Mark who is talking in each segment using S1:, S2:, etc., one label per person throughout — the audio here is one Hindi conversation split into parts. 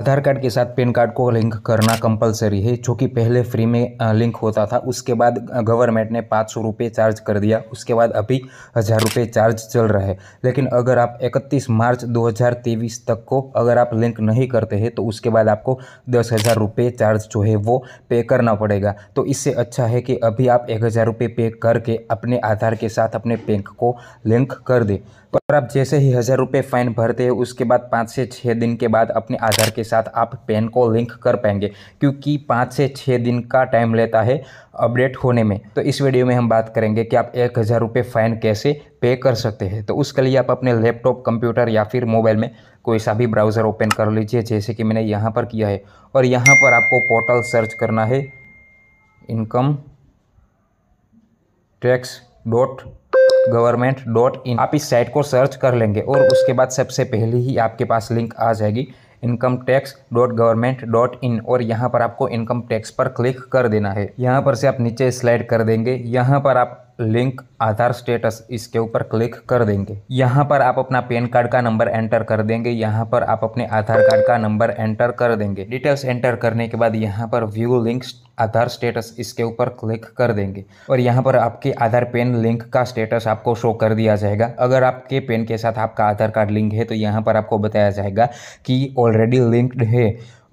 S1: आधार कार्ड के साथ पैन कार्ड को लिंक करना कंपलसरी है जो कि पहले फ्री में लिंक होता था उसके बाद गवर्नमेंट ने पाँच सौ रुपये चार्ज कर दिया उसके बाद अभी हज़ार रुपये चार्ज चल रहा है लेकिन अगर आप 31 मार्च 2023 तक को अगर आप लिंक नहीं करते हैं तो उसके बाद आपको दस हज़ार रुपये चार्ज जो है वो पे करना पड़ेगा तो इससे अच्छा है कि अभी आप एक हज़ार रुपये पे करके अपने आधार के साथ अपने बैंक को लिंक कर दें पर आप जैसे ही हज़ार रुपये फ़ाइन भरते हैं उसके बाद पाँच से छः दिन के बाद अपने आधार के साथ आप पैन को लिंक कर पाएंगे क्योंकि पाँच से छः दिन का टाइम लेता है अपडेट होने में तो इस वीडियो में हम बात करेंगे कि आप एक हज़ार रुपये फ़ाइन कैसे पे कर सकते हैं तो उसके लिए आप अपने लैपटॉप कंप्यूटर या फिर मोबाइल में कोई सा भी ब्राउज़र ओपन कर लीजिए जैसे कि मैंने यहाँ पर किया है और यहाँ पर आपको पोर्टल सर्च करना है income tax dot government dot in आप इस साइट को सर्च कर लेंगे और उसके बाद सबसे पहले ही आपके पास लिंक आ जाएगी income tax dot government dot in और यहाँ पर आपको इनकम टैक्स पर क्लिक कर देना है यहाँ पर से आप नीचे स्लाइड कर देंगे यहाँ पर आप लिंक आधार स्टेटस इसके ऊपर क्लिक कर देंगे यहाँ पर आप अपना पैन कार्ड का नंबर एंटर कर देंगे यहाँ पर आप अपने आधार कार्ड का नंबर एंटर कर देंगे डिटेल्स एंटर करने के बाद यहाँ पर व्यू लिंक आधार स्टेटस इसके ऊपर क्लिक कर देंगे और यहाँ पर आपके आधार पेन लिंक का स्टेटस आपको शो कर दिया जाएगा अगर आपके पेन के साथ आपका आधार कार्ड लिंक है तो यहाँ पर आपको बताया जाएगा कि ऑलरेडी लिंक्ड है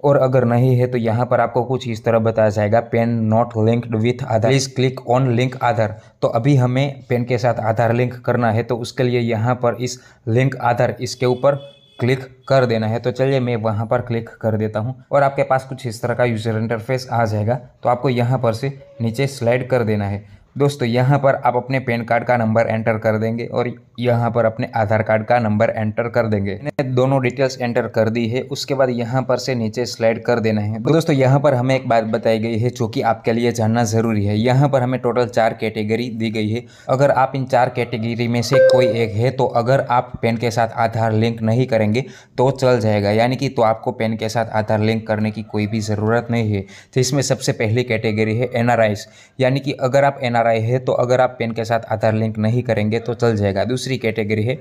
S1: और अगर नहीं है तो यहाँ पर आपको कुछ इस तरह बताया जाएगा PAN not linked with Aadhaar please click on link Aadhaar तो अभी हमें पेन के साथ आधार लिंक करना है तो उसके लिए यहाँ पर इस लिंक आधार इसके ऊपर क्लिक कर देना है तो चलिए मैं वहाँ पर क्लिक कर देता हूँ और आपके पास कुछ इस तरह का यूज़र इंटरफेस आ जाएगा तो आपको यहाँ पर से नीचे स्लाइड कर देना है दोस्तों यहाँ पर आप अपने पैन कार्ड का नंबर एंटर कर देंगे और यहाँ पर अपने आधार कार्ड का नंबर एंटर कर देंगे दोनों डिटेल्स एंटर कर दी है उसके बाद यहाँ पर से नीचे स्लाइड कर देना है तो दोस्तों यहाँ पर हमें एक बात बताई गई है जो कि आपके लिए जानना जरूरी है यहाँ पर हमें टोटल चार कैटेगरी दी गई है अगर आप इन चार कैटेगरी में से कोई एक है तो अगर आप पेन के साथ आधार लिंक नहीं करेंगे तो चल जाएगा यानी कि तो आपको पेन के साथ आधार लिंक करने की कोई भी ज़रूरत नहीं है तो इसमें सबसे पहली कैटेगरी है एन यानी कि अगर आप एन रहे हैं तो अगर आप पेन के साथ आधार लिंक नहीं करेंगे तो चल जाएगा दूसरी कैटेगरी है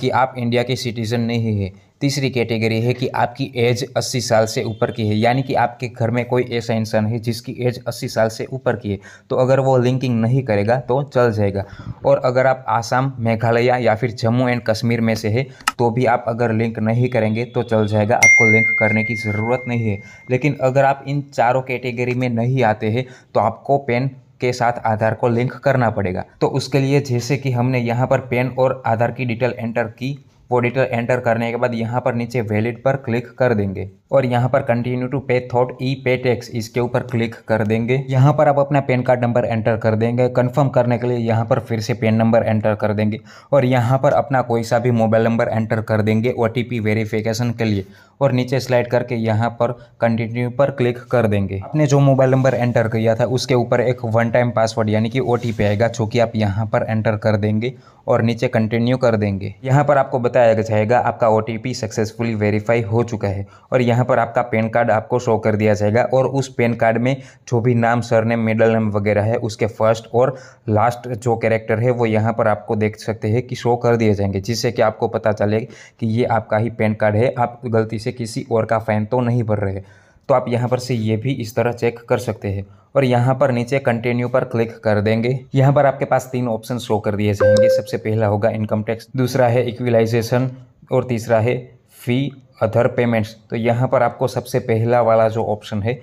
S1: कि आप इंडिया के सिटीज़न नहीं है तीसरी कैटेगरी है कि आपकी एज 80 साल से ऊपर की है यानी कि आपके घर में कोई ऐसा इंसान है जिसकी एज 80 साल से ऊपर की है तो अगर वो लिंकिंग नहीं करेगा तो चल जाएगा और अगर आप आसाम मेघालय या फिर जम्मू एंड कश्मीर में से है तो भी आप अगर लिंक नहीं करेंगे तो चल जाएगा आपको लिंक करने की ज़रूरत नहीं है लेकिन अगर आप इन चारों कैटेगरी में नहीं आते हैं तो आपको पेन के साथ आधार को लिंक करना पड़ेगा तो उसके लिए जैसे कि हमने यहाँ पर पेन और आधार की डिटेल एंटर की वो डिटेल एंटर करने के बाद यहाँ पर नीचे वैलिड पर क्लिक कर देंगे और यहाँ पर continue to pay through e pay tax इसके ऊपर क्लिक कर देंगे यहाँ पर आप अपना पेन कार्ड नंबर एंटर कर देंगे कंफर्म करने के लिए यहाँ पर फिर से पेन नंबर एंटर कर देंगे और यहाँ पर अपना कोई सा भी मोबाइल नंबर एंटर कर देंगे ओ टी वेरिफिकेशन के लिए और नीचे स्लाइड करके यहाँ पर कंटिन्यू पर क्लिक कर देंगे आपने जो मोबाइल नंबर एंटर किया था उसके ऊपर एक वन टाइम पासवर्ड यानी कि ओ आएगा जो कि आप यहाँ पर एंटर कर देंगे और नीचे कंटिन्यू कर देंगे यहाँ पर आपको बताया जाएगा आपका ओ सक्सेसफुली वेरीफाई हो चुका है और यहाँ पर आपका पैन कार्ड आपको शो कर दिया जाएगा और उस पैन कार्ड में जो भी नाम सर ने मिडल नेम वगैरह है उसके फर्स्ट और लास्ट जो कैरेक्टर है वो यहाँ पर आपको देख सकते हैं कि शो कर दिए जाएंगे जिससे कि आपको पता चले कि ये आपका ही पेन कार्ड है आप गलती से से किसी और का फ़ैन तो नहीं भर रहे तो आप यहाँ पर से ये भी इस तरह चेक कर सकते हैं और यहाँ पर नीचे कंटिन्यू पर क्लिक कर देंगे यहाँ पर आपके पास तीन ऑप्शन शो कर दिए जाएंगे सबसे पहला होगा इनकम टैक्स दूसरा है इक्विलाइजेशन और तीसरा है फ़ी अदर पेमेंट्स तो यहाँ पर आपको सबसे पहला वाला जो ऑप्शन है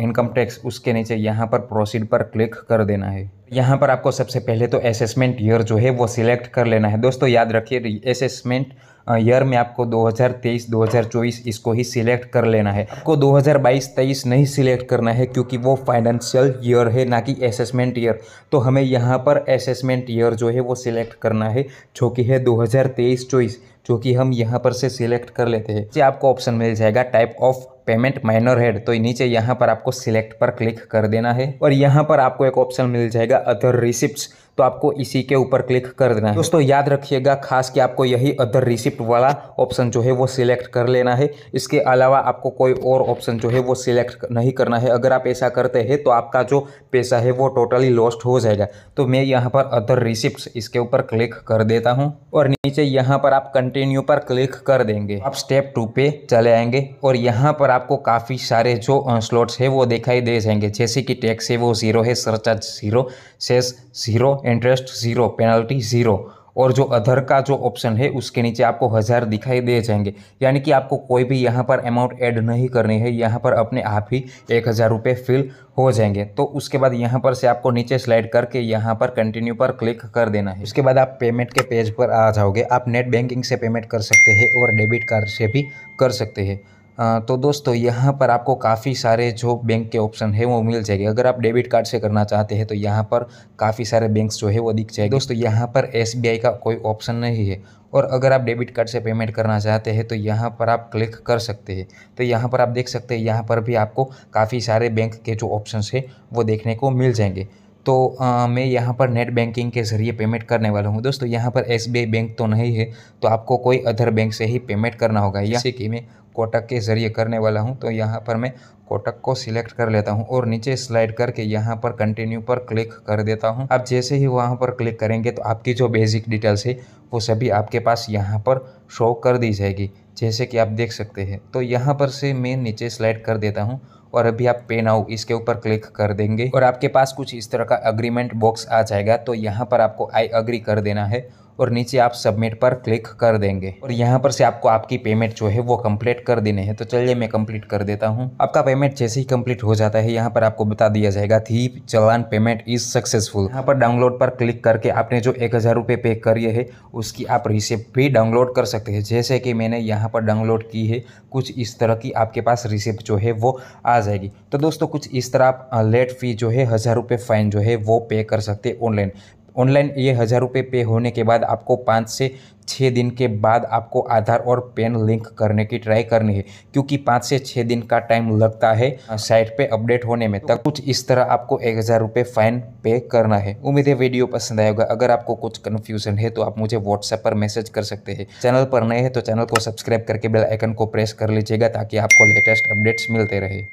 S1: इनकम टैक्स उसके नीचे यहाँ पर प्रोसीड पर क्लिक कर देना है यहाँ पर आपको सबसे पहले तो असेसमेंट ईयर जो है वो सिलेक्ट कर लेना है दोस्तों याद रखिए असेसमेंट ईयर में आपको 2023-2024 इसको ही सिलेक्ट कर लेना है आपको 2022-23 नहीं सिलेक्ट करना है क्योंकि वो फाइनेंशियल ईयर है ना कि असेसमेंट ईयर तो हमें यहाँ पर असेसमेंट ईयर जो है वो सिलेक्ट करना है जो कि है 2023 हज़ार जो कि हम यहाँ पर से सिलेक्ट कर लेते हैं जी आपको ऑप्शन मिल जाएगा type of payment minor head तो नीचे यहाँ पर आपको सिलेक्ट पर क्लिक कर देना है और यहाँ पर आपको एक ऑप्शन मिल जाएगा अदर रिसिप्ट तो आपको इसी के ऊपर क्लिक कर देना है दोस्तों याद रखिएगा खास कि आपको यही अदर रिसिप्ट वाला ऑप्शन जो है वो सिलेक्ट कर लेना है इसके अलावा आपको कोई और ऑप्शन जो है वो सिलेक्ट नहीं करना है अगर आप ऐसा करते हैं तो आपका जो पैसा है वो टोटली लॉस्ट हो जाएगा तो मैं यहाँ पर अदर रिसिप्ट इसके ऊपर क्लिक कर देता हूँ और नीचे यहाँ पर आप कंटिन्यू पर क्लिक कर देंगे आप स्टेप टू पे चले आएंगे और यहाँ पर आपको काफ़ी सारे जो स्लॉट्स है वो दिखाई दे जाएंगे जैसे कि टैक्स है वो जीरो है surcharge zero cess zero interest zero penalty zero और जो अधर का जो ऑप्शन है उसके नीचे आपको हज़ार दिखाई दे जाएंगे यानी कि आपको कोई भी यहाँ पर अमाउंट ऐड नहीं करनी है यहाँ पर अपने आप ही एक हज़ार रुपये फिल हो जाएंगे तो उसके बाद यहाँ पर से आपको नीचे स्लाइड करके यहाँ पर कंटिन्यू पर क्लिक कर देना है उसके बाद आप पेमेंट के पेज पर आ जाओगे आप नेट बैंकिंग से पेमेंट कर सकते हैं और डेबिट कार्ड से भी कर सकते हैं तो दोस्तों यहाँ पर आपको काफ़ी सारे जो बैंक के ऑप्शन है वो मिल जाएंगे अगर आप डेबिट कार्ड से करना चाहते हैं तो यहाँ पर काफ़ी सारे बैंक्स जो है वो दिख जाएंगे दोस्तों यहाँ पर एस का कोई ऑप्शन नहीं है और अगर आप डेबिट कार्ड से पेमेंट करना चाहते हैं तो यहाँ पर आप क्लिक कर सकते हैं तो यहाँ पर आप देख सकते हैं यहाँ पर भी आपको काफ़ी सारे बैंक के जो ऑप्शन है वो देखने को मिल जाएंगे तो आ, मैं यहाँ पर नेट बैंकिंग के ज़रिए पेमेंट करने वाला हूँ दोस्तों यहाँ पर एस बैंक तो नहीं है तो आपको कोई अदर बैंक से ही पेमेंट करना होगा जैसे कि मैं कोटक के ज़रिए करने वाला हूँ तो यहाँ पर मैं कोटक को सिलेक्ट कर लेता हूँ और नीचे स्लाइड करके यहाँ पर कंटिन्यू पर क्लिक कर देता हूँ आप जैसे ही वहाँ पर क्लिक करेंगे तो आपकी जो बेसिक डिटेल्स है वो सभी आपके पास यहाँ पर शो कर दी जाएगी जैसे कि आप देख सकते हैं तो यहाँ पर से मैं नीचे स्लाइड कर देता हूँ और अभी आप पे नाउ इसके ऊपर क्लिक कर देंगे और आपके पास कुछ इस तरह का अग्रीमेंट बॉक्स आ जाएगा तो यहाँ पर आपको आई अग्री कर देना है और नीचे आप सबमिट पर क्लिक कर देंगे और यहाँ पर से आपको आपकी पेमेंट जो है वो कंप्लीट कर देने हैं तो चलिए मैं कंप्लीट कर देता हूँ आपका पेमेंट जैसे ही कंप्लीट हो जाता है यहाँ पर आपको बता दिया जाएगा थी चलान पेमेंट इज सक्सेसफुल यहाँ पर डाउनलोड पर क्लिक करके आपने जो एक हज़ार रुपये पे करिए है उसकी आप रिसिप्ट भी डाउनलोड कर सकते हैं जैसे कि मैंने यहाँ पर डाउनलोड की है कुछ इस तरह की आपके पास रिसिप्ट जो है वो आ जाएगी तो दोस्तों कुछ इस तरह आप लेट फी जो है हज़ार रुपये फ़ाइन जो है वो पे कर सकते हैं ऑनलाइन ऑनलाइन ये हज़ार रुपये पे होने के बाद आपको पाँच से छः दिन के बाद आपको आधार और पेन लिंक करने की ट्राई करनी है क्योंकि पाँच से छः दिन का टाइम लगता है साइट पे अपडेट होने में तब कुछ इस तरह आपको एक हज़ार रुपये फ़ाइन पे करना है उम्मीद है वीडियो पसंद आएगा अगर आपको कुछ कन्फ्यूजन है तो आप मुझे व्हाट्सएप पर मैसेज कर सकते हैं चैनल पर नए हैं तो चैनल को सब्सक्राइब करके बेलाइकन को प्रेस कर लीजिएगा ताकि आपको लेटेस्ट अपडेट्स मिलते रहे